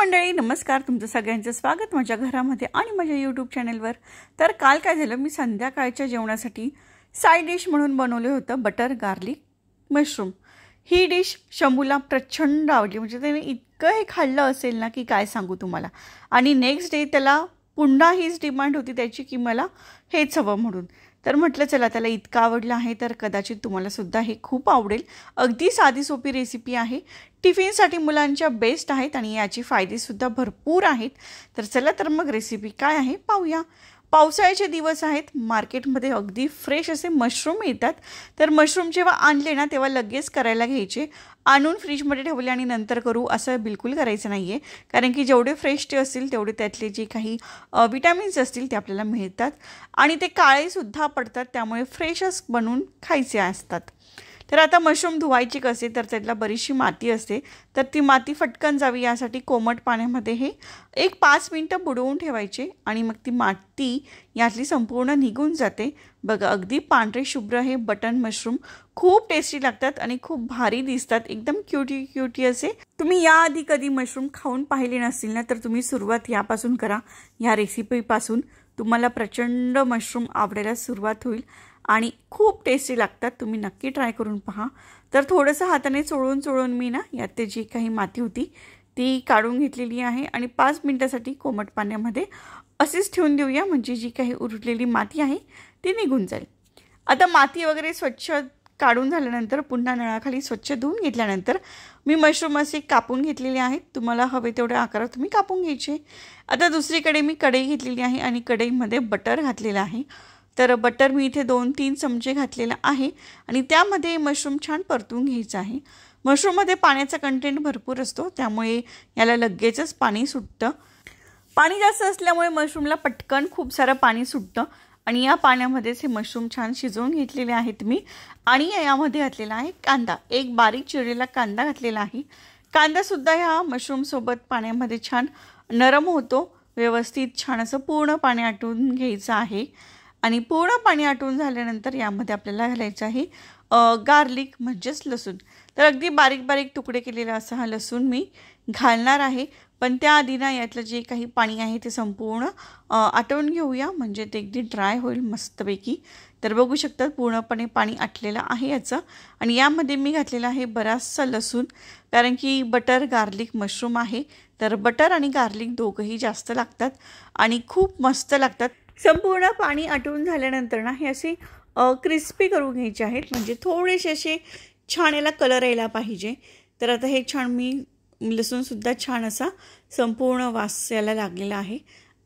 मंडळी नमस्कार तुमचं सगळ्यांचं स्वागत माझ्या घरामध्ये आणि माझ्या यूट्यूब चॅनेलवर तर काल काय झालं मी संध्याकाळच्या जेवणासाठी साईड डिश म्हणून बनवले होतं बटर गार्लिक मशरूम ही डिश शंभूला प्रचंड आवडली म्हणजे त्याने इतकं हे खाल्लं असेल ना की काय सांगू तुम्हाला आणि नेक्स्ट डे त्याला पुन्हा हीच डिमांड होती त्याची की मला हेच हवं म्हणून तर म्हटलं चला त्याला इतकं आवडलं आहे तर कदाचित तुम्हालासुद्धा हे खूप आवडेल अगदी साधी सोपी रेसिपी आहे टिफिनसाठी मुलांच्या बेस्ट आहेत आणि याची फायदेसुद्धा भरपूर आहेत तर चला तर मग रेसिपी काय आहे पाहूया पावसाळ्याचे दिवस आहेत मार्केटमध्ये अगदी फ्रेश असे मशरूम मिळतात तर मशरूम जेव्हा आणले ना तेव्हा लगेच करायला घ्यायचे आणून फ्रीजमध्ये ठेवले आणि नंतर करू असं बिलकुल करायचं नाही आहे कारण की जेवढे फ्रेश ते असतील तेवढे त्यातले जे काही विटॅमिन्स असतील ते आपल्याला मिळतात आणि ते काळेसुद्धा पडतात त्यामुळे फ्रेशच बनवून खायचे असतात तर आता मशरूम धुवायची कसे तर त्यातला बरीचशी माती असते तर ती माती फटकन जावी यासाठी कोमट पाण्यामध्ये हे एक पाच मिनटं बुडवून ठेवायचे आणि मग ती माती यातली संपूर्ण निघून जाते बघा अगदी पांढरे शुभ्र हे बटन मशरूम खूप टेस्टी लागतात आणि खूप भारी दिसतात एकदम क्युटी क्युटी असे तुम्ही याआधी कधी मशरूम खाऊन पाहिले नसतील ना तर तुम्ही सुरुवात यापासून करा या रेसिपीपासून तुम्हाला प्रचंड मशरूम आवडायला सुरुवात होईल आणि खूप टेस्टी लागतात तुम्ही नक्की ट्राय करून पहा तर थोडंसं हाताने चोळून चोळून मी ना यात ते जी काही माती होती ती काढून घेतलेली आहे आणि पाच मिनटासाठी कोमट पाण्यामध्ये असेच ठेवून देऊया म्हणजे जी काही उरलेली माती आहे ती निघून जाईल आता माती वगैरे स्वच्छ काढून झाल्यानंतर पुन्हा नळाखाली स्वच्छ धुवून घेतल्यानंतर मी मशरूम असे कापून घेतलेले आहेत तुम्हाला हवे तेवढ्या आकारात तुम्ही कापून घ्यायचे आता दुसरीकडे मी कढई घेतलेली आहे आणि कढईमध्ये बटर घातलेलं आहे तर बटर मी इथे दोन तीन चमचे घातलेला आहे आणि त्यामध्ये मशरूम छान परतून घ्यायचं आहे मशरूममध्ये पाण्याचा कंटेंट भरपूर असतो त्यामुळे याला लगेचच पाणी सुटतं पाणी जास्त असल्यामुळे मशरूमला पटकन खूप सारं पाणी सुटतं आणि या पाण्यामध्येच हे मशरूम छान शिजवून घेतलेले आहेत मी आणि यामध्ये घातलेला आहे कांदा एक बारीक चिरलेला कांदा घातलेला आहे कांदासुद्धा ह्या मशरूमसोबत पाण्यामध्ये छान नरम होतो व्यवस्थित छान असं पूर्ण पाणी आटवून घ्यायचं आहे आणि पूर्ण पाणी आटून झाल्यानंतर यामध्ये आपल्याला घालायचं आहे गार्लिक म्हणजेच लसूण तर अगदी बारीक बारीक तुकडे केलेला असा हा लसूण मी घालणार आहे पण त्याआधी ना यातलं जे काही पाणी आहे ते संपूर्ण आटवून घेऊया म्हणजे ते अगदी ड्राय होईल मस्तपैकी तर बघू शकतात पूर्णपणे पाणी आटलेलं आहे याचं आणि यामध्ये मी घातलेला आहे बराचसा लसूण कारण की बटर गार्लिक मशरूम आहे तर बटर आणि गार्लिक दोघंही जास्त लागतात आणि खूप मस्त लागतात संपूर्ण पाणी आटवून झाल्यानंतर ना हे असे क्रिस्पी करून घ्यायचे आहेत म्हणजे थोडेसे असे छान याला कलर यायला पाहिजे तर आता हे छान मी लसूणसुद्धा छान असा संपूर्ण वास याला लागलेला आहे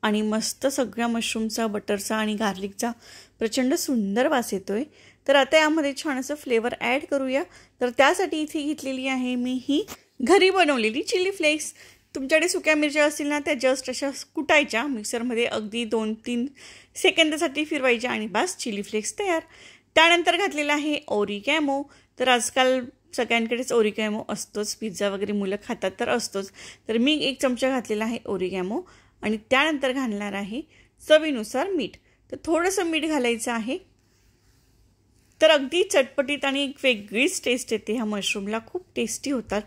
आणि मस्त सगळ्या मशरूमचा बटरचा आणि गार्लिकचा प्रचंड सुंदर वास येतो आहे तर आता यामध्ये छान असं फ्लेवर ॲड करूया तर त्यासाठी इथे घेतलेली आहे मी ही घरी बनवलेली चिली फ्लेक्स तुमच्याकडे सुक्या मिरच्या असतील ना त्या जस्ट अशा कुटायच्या मिक्सरमध्ये अगदी दोन तीन सेकंदासाठी फिरवायच्या आणि बास चिली फ्लेक्स तयार त्यानंतर घातलेला आहे ओरिकॅमो तर आजकाल सगळ्यांकडेच ओरिकॅमो असतोच पिझ्झा वगैरे मुलं खातात तर असतोच तर मी एक चमचा घातलेला आहे ओरिकॅमो आणि त्यानंतर घालणार आहे चवीनुसार मीठ तर थोडंसं मीठ घालायचं आहे तर अगदी चटपटीत आणि एक वेगळीच टेस्ट येते ह्या मशरूमला खूप टेस्टी होतात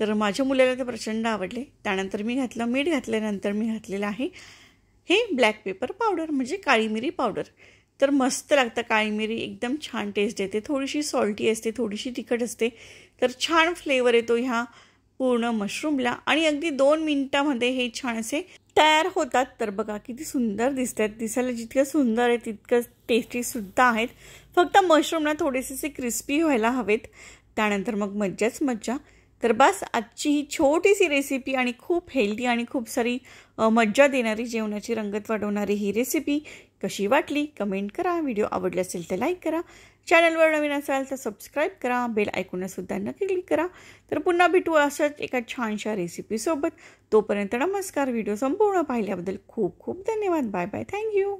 तर माझ्या मुलाला ते प्रचंड आवडले त्यानंतर मी घातलं मीठ घातल्यानंतर मी घातलेलं आहे हे ब्लॅक पेपर पावडर म्हणजे काळी मिरी पावडर तर मस्त लागतं काळी मिरी एकदम छान टेस्ट येते थोडीशी सॉल्टी असते थोडीशी तिखट असते तर छान फ्लेवर येतो ह्या पूर्ण मशरूमला आणि अगदी दोन मिनटामध्ये हे छान असे तयार होतात तर बघा किती सुंदर दिसत आहेत दिसायला जितकं सुंदर आहे तितकं टेस्टीसुद्धा आहेत फक्त मशरूमला थोडेसे क्रिस्पी व्हायला हवेत त्यानंतर मग मज्जाच मज्जा तर बस आजची ही छोटीशी रेसिपी आणि खूप हेल्दी आणि खूप सारी मज्जा देणारी जेवणाची रंगत वाढवणारी ही रेसिपी कशी वाटली कमेंट करा व्हिडिओ आवडला असेल तर लाईक करा चॅनलवर नवीन असाल तर सबस्क्राईब करा बेल ऐकूनसुद्धा नक्की क्लिक करा तर पुन्हा भेटू अशाच एका छानशा रेसिपीसोबत तोपर्यंत नमस्कार व्हिडिओ संपूर्ण पाहिल्याबद्दल खूप खूप धन्यवाद बाय बाय थँक्यू